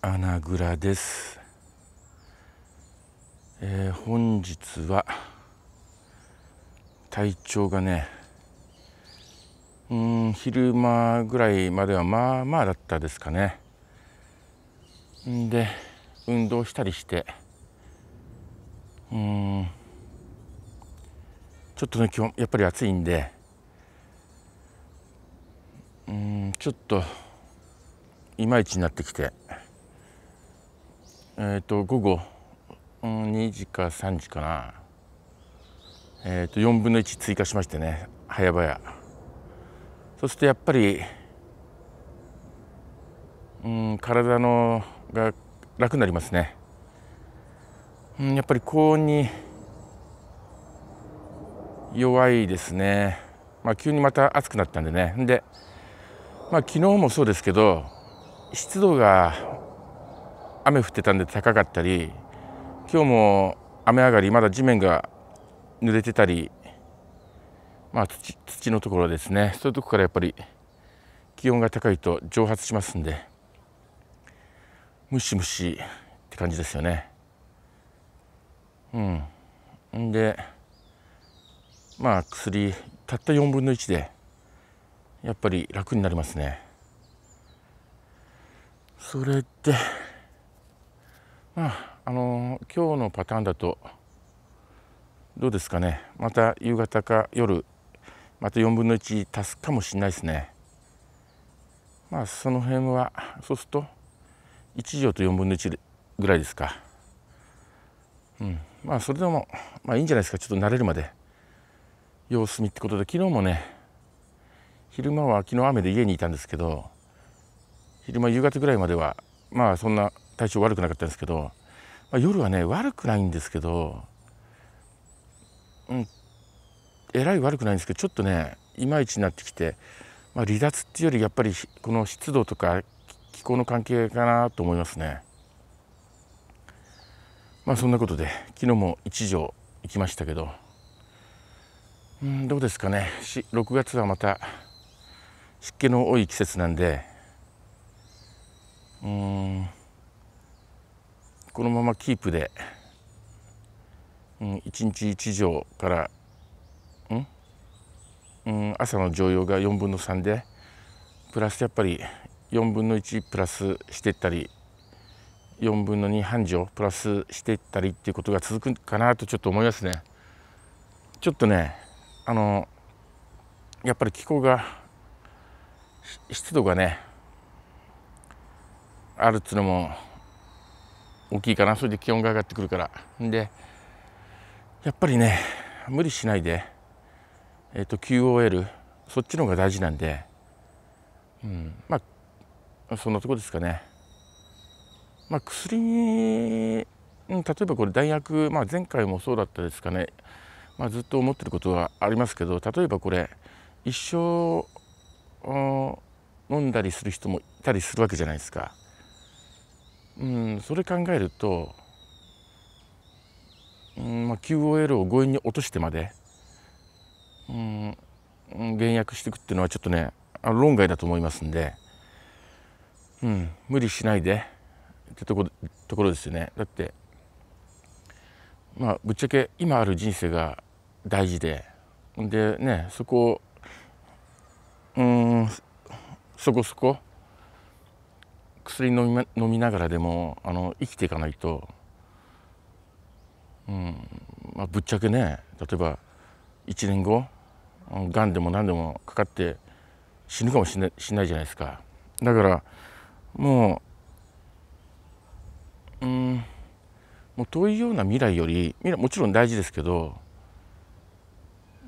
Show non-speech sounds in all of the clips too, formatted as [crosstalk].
穴蔵です、えー、本日は体調がねうん昼間ぐらいまではまあまあだったですかねんで運動したりしてうんちょっとね今日やっぱり暑いんでうんちょっといまいちになってきて。えっ、ー、と午後2時か3時かなえっ、ー、と4分の1追加しましてね早々そしてやっぱりうん体のが楽になりますね、うん、やっぱり高温に弱いですね、まあ、急にまた暑くなったんでねで、まあ、昨日もそうですけど湿度が雨降ってたんで高かったり今日も雨上がりまだ地面が濡れてたり、まあ土、土のところですねそういうとこからやっぱり気温が高いと蒸発しますんでムシムシって感じですよねうんんでまあ薬たった4分の1でやっぱり楽になりますねそれってあ、あの今日のパターンだとどうですかねまた夕方か夜また4分の1足すかもしれないですねまあその辺はそうすると1畳と4分の1ぐらいですかうんまあそれでもまあいいんじゃないですかちょっと慣れるまで様子見ってことで昨日もね昼間は昨日雨で家にいたんですけど昼間夕方ぐらいまではまあそんな体調悪くなかったんですけど、まあ、夜はね悪くないんですけどうんえらい悪くないんですけどちょっとねいまいちになってきて、まあ、離脱っていうよりやっぱりこの湿度とか気候の関係かなと思いますね。まあそんなことで昨日も一条行きましたけどうんどうですかね6月はまた湿気の多い季節なんでうんこのままキープで、うん、1日1錠から、うんうん、朝の常用が4分の3でプラスやっぱり4分の1プラスしていったり4分の2半錠プラスしていったりっていうことが続くかなとちょっと思いますね。ちょっとねあのやっぱり気候が湿度がねあるっていうのも大きいかなそれで気温が上がってくるからでやっぱりね無理しないで、えーと、QOL そっちの方が大事なんで、うん、まあそんなとこですかね。まあ、薬に、うん、例えばこれ大学、まあ、前回もそうだったですかね、まあ、ずっと思ってることはありますけど例えばこれ一生飲んだりする人もいたりするわけじゃないですか。うんそれ考えると、うんまあ、QOL を強引に落としてまで、うん、減薬していくっていうのはちょっとね論外だと思いますんで、うん、無理しないでってとこところですよねだってまあぶっちゃけ今ある人生が大事ででねそこをうんそこそこ薬飲み飲みながらでもあの生きていかないと、うんまあ、ぶっちゃけね例えば1年後がんでも何でもかかって死ぬかもしれないじゃないですかだからもううんもう遠いような未来より未来もちろん大事ですけど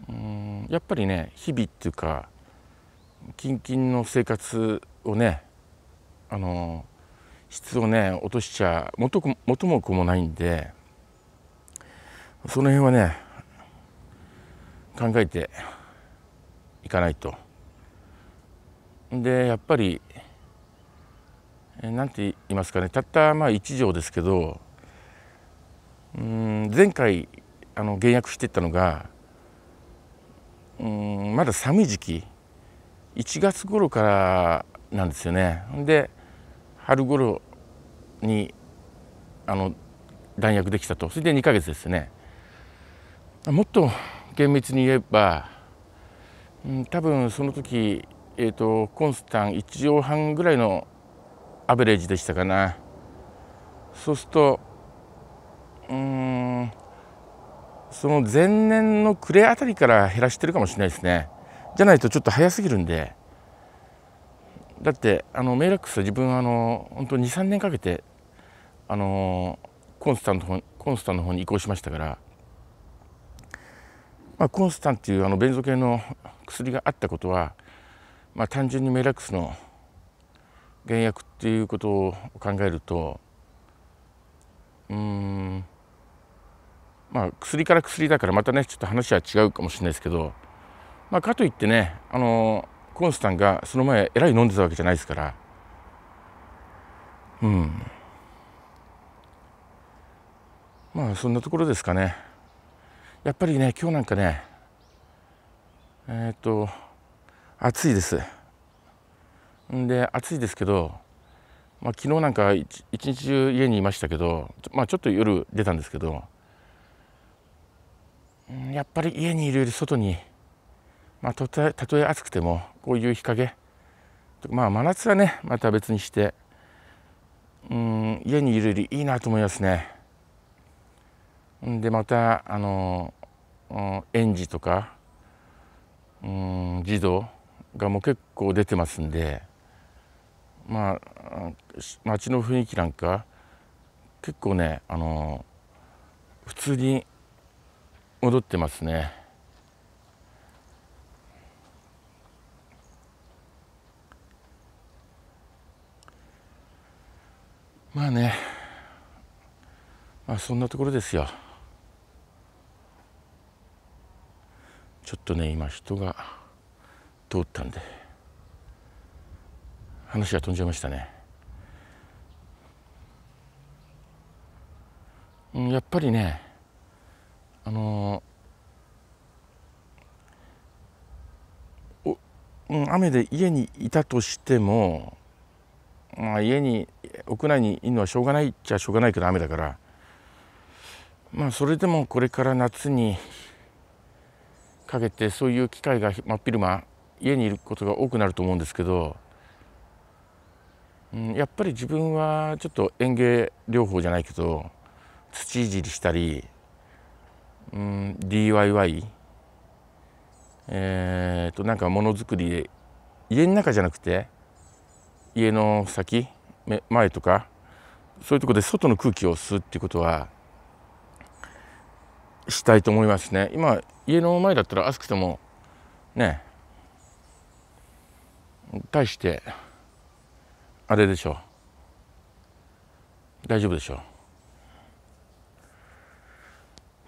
うんやっぱりね日々っていうか近々の生活をねあの質をね落としちゃ元元も子もないんでその辺はね考えていかないと。でやっぱり何て言いますかねたったまあ1畳ですけどうん前回あの減約してったのがうんまだ寒い時期1月頃からなんですよね。で春頃にあの弾薬できたとそれで2ヶ月ですねもっと厳密に言えば、うん、多分その時、えーと、とコンスタン1畳半ぐらいのアベレージでしたかなそうするとうんその前年の暮れあたりから減らしてるかもしれないですねじゃないとちょっと早すぎるんでだってあのメイラックス自分あの本当23年かけてあのコンスタントコンスタンの方に移行しましたから、まあ、コンスタンっていうあのベンゾ系の薬があったことは、まあ、単純にメイラックスの原薬っていうことを考えるとうんまあ薬から薬だからまたねちょっと話は違うかもしれないですけど、まあ、かといってねあのコンスタンがその前えらい飲んでたわけじゃないですからうんまあそんなところですかねやっぱりね今日なんかねえー、っと暑いですんで暑いですけど、まあ、昨日なんか一日中家にいましたけど、まあ、ちょっと夜出たんですけどやっぱり家にいるより外にまあ、たとえたとえ暑くてもこういう日陰まあ真夏はねまた別にしてうん家にいるよりいいなと思いますね。でまたあの園児とかうん児童がもう結構出てますんでまあ街の雰囲気なんか結構ねあの普通に戻ってますね。まあねまあそんなところですよちょっとね今人が通ったんで話が飛んじゃいましたねうんやっぱりねあのー、お、うん、雨で家にいたとしてもまあ、家に屋内にいるのはしょうがないっちゃしょうがないけど雨だから、まあ、それでもこれから夏にかけてそういう機会が真っ昼間家にいることが多くなると思うんですけど、うん、やっぱり自分はちょっと園芸療法じゃないけど土いじりしたり、うん、DIY えー、となんかものづくりで家の中じゃなくて家の先前とかそういうとこで外の空気を吸うっていうことはしたいと思いますね今家の前だったら暑くてもね対してあれでしょう大丈夫でしょう、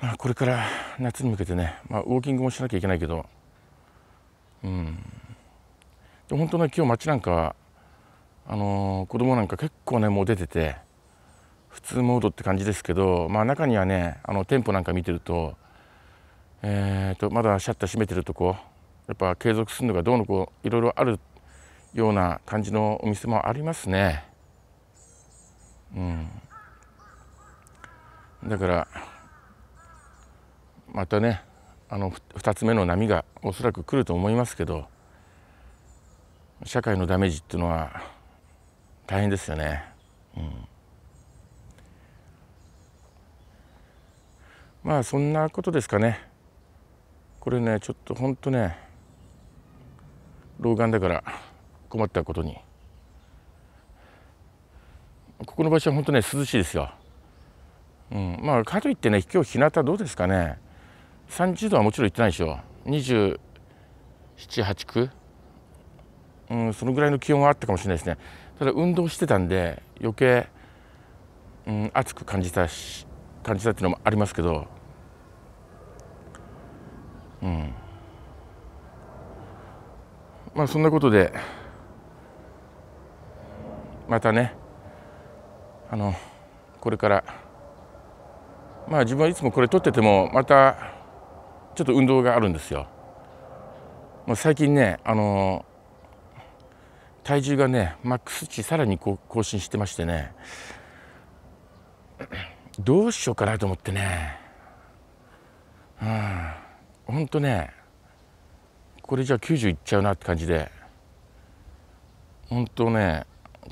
まあ、これから夏に向けてね、まあ、ウォーキングもしなきゃいけないけどうんで本当ね今日街なんかはあのー、子供なんか結構ねもう出てて普通モードって感じですけど、まあ、中にはねあの店舗なんか見てると,、えーと、まだシャッター閉めてるとこやっぱ継続するのがどうのこういろいろあるような感じのお店もありますね。うん、だからまたねあの2つ目の波がおそらく来ると思いますけど社会のダメージっていうのは大変ですよねうんまあそんなことですかねこれねちょっとほんとね老眼だから困ったことにここの場所は本当ね涼しいですよ、うん、まあかといってね今日日向どうですかね30度はもちろんいってないでしょ278 9うんそのぐらいの気温はあったかもしれないですねただ運動してたんで余計、うん、熱く感じたし感じたっていうのもありますけど、うん、まあそんなことでまたねあのこれからまあ自分はいつもこれ撮っててもまたちょっと運動があるんですよ。まあ、最近ねあの体重がねマックス値さらに更新してましてね [coughs] どうしようかなと思ってねうんほんとねこれじゃあ90いっちゃうなって感じでほんとね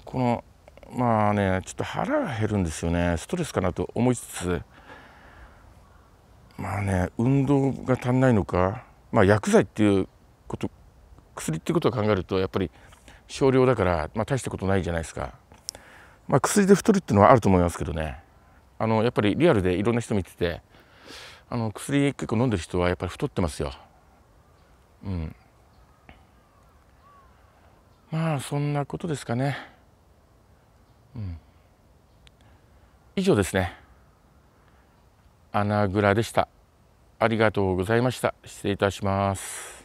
このまあねちょっと腹が減るんですよねストレスかなと思いつつまあね運動が足んないのかまあ薬剤っていうこと薬っていうことを考えるとやっぱり少量だから、まあ、大したことないじゃないですか、まあ、薬で太るっていうのはあると思いますけどねあのやっぱりリアルでいろんな人見ててあの薬結構飲んでる人はやっぱり太ってますようんまあそんなことですかねうん以上ですね穴蔵でしたありがとうございました失礼いたします